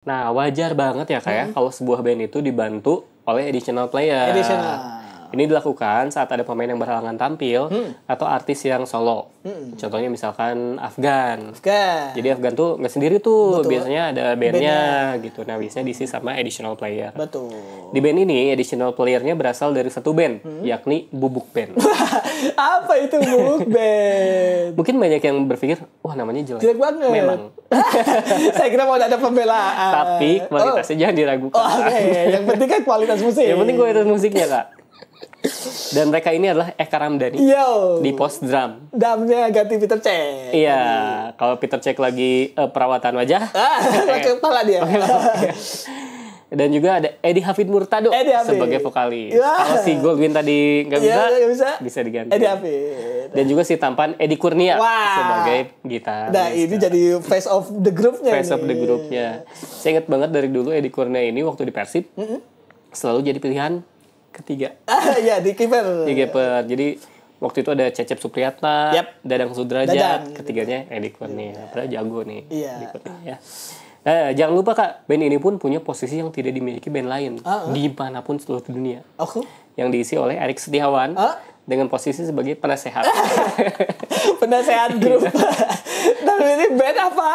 Nah, wajar banget ya kayak ya, hmm. kalau sebuah band itu dibantu oleh additional player. Additional. Ini dilakukan saat ada pemain yang berhalangan tampil hmm. atau artis yang solo. Hmm. Contohnya misalkan Afgan. Afgan. Jadi Afgan tuh nggak sendiri tuh, Betul. biasanya ada bandnya band gitu. Nah biasanya diisi sama additional player. Betul. Di band ini additional playernya berasal dari satu band, hmm. yakni Bubuk Band. Apa itu Bubuk Band? Mungkin banyak yang berpikir, wah namanya jelek. Jelek banget. Memang. Saya kira mau ada pembelaan. Tapi kualitasnya oh. jangan diragukan. Oh, Oke, okay. yang penting kan kualitas musik. yang penting kualitas musiknya kak. Dan mereka ini adalah Eka Ramdhani Yo. di post drum. Drumnya ganti Peter Cek. Iya, kalau Peter Cek lagi uh, perawatan wajah, ah, pakai kepala dia. Dan juga ada Edi Hafid Murtado Edi Hafid. sebagai vokalis. Iya. Kalau si Goldwin tadi nggak iya, bisa, ya, gak bisa, bisa diganti. Edi Hafid. Dan juga si tampan Edi Kurnia Wah. sebagai gitar. Nah ini jadi face of the groupnya. Face ini. of the groupnya. Saya ingat banget dari dulu Edi Kurnia ini waktu di Persib mm -hmm. selalu jadi pilihan ketiga. Ah, ya di kiper. Di kiper. Jadi waktu itu ada Cecep Supriyatna, yep. Dadang Sudrajat, Dadang. ketiganya Edi Kurnia. Yeah. Padahal jago nih. Iya. Yeah. Ya. Nah, jangan lupa kak, band ini pun punya posisi yang tidak dimiliki band lain uh -uh. dimanapun seluruh dunia. Oh. Yang diisi oleh Erik Setiawan. Uh dengan posisi sebagai penasehat. penasehat grup. Dan iya. ini band apa?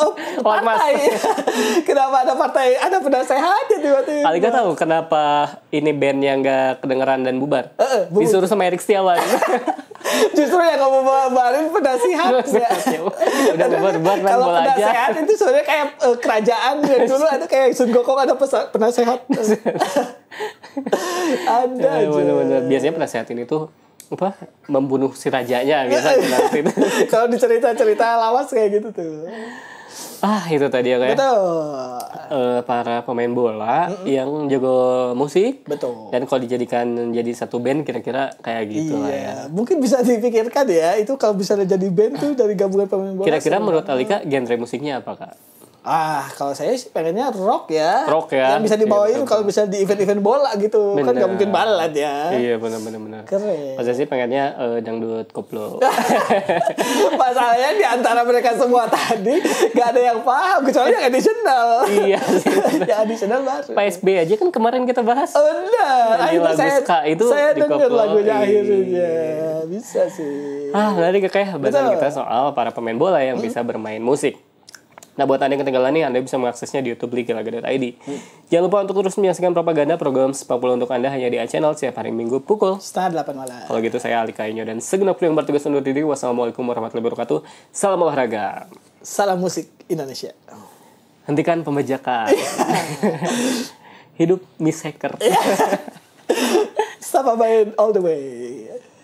Oh, partai. kenapa ada partai? Ada penasehat ya tiba-tiba. Paling gak tahu kenapa ini band yang gak kedengeran dan bubar. Uh, uh, Disuruh sama Erik Setiawan. Justru yang kamu mau penasehat. ya. ya. Udah bubar, bubar main bola aja. Penasehat itu sebenarnya kayak uh, kerajaan. Dulu ada kayak Sun Gokong ada penasehat ada ya, aja. Bener -bener. Biasanya penasehat ini tuh apa membunuh si rajanya misalnya gitu, kalau dicerita-cerita lawas kayak gitu tuh ah itu tadi ya kayak ya. betul uh, para pemain bola mm -mm. yang jago musik betul dan kalau dijadikan jadi satu band kira-kira kayak gitu iya. lah ya mungkin bisa dipikirkan ya itu kalau bisa jadi band tuh dari gabungan pemain bola kira-kira menurut Alika genre musiknya apa kak Ah, kalau saya sih pengennya rock ya. Rock ya. Yang bisa iya, dibawain iya, kalau bisa di event-event bola gitu. Bener. Kan gak mungkin balad ya. Iya, benar benar benar. Keren. Pas saya sih pengennya uh, dangdut koplo. Masalahnya di antara mereka semua tadi gak ada yang paham kecuali yang additional. iya. Sih, yang additional baru. PSB aja kan kemarin kita bahas. Oh, enggak Nah, lagu saya, ska itu saya dengar lagunya iya. akhirnya. Bisa sih. Ah, tadi ya, kayak bahasan kita soal para pemain bola yang hmm. bisa bermain musik. Nah, buat Anda yang ketinggalan nih, Anda bisa mengaksesnya di YouTube Liga.id. Hmm. Jangan lupa untuk terus menyaksikan propaganda program sepak bola untuk Anda hanya di A-Channel setiap hari Minggu pukul setengah delapan malam. Kalau gitu, saya Ali Kainyo dan segenap kru yang bertugas undur diri. Wassalamualaikum warahmatullahi wabarakatuh. Salam olahraga. Salam musik Indonesia. Hentikan pembajakan. Hidup Miss Hacker. Stop all the way.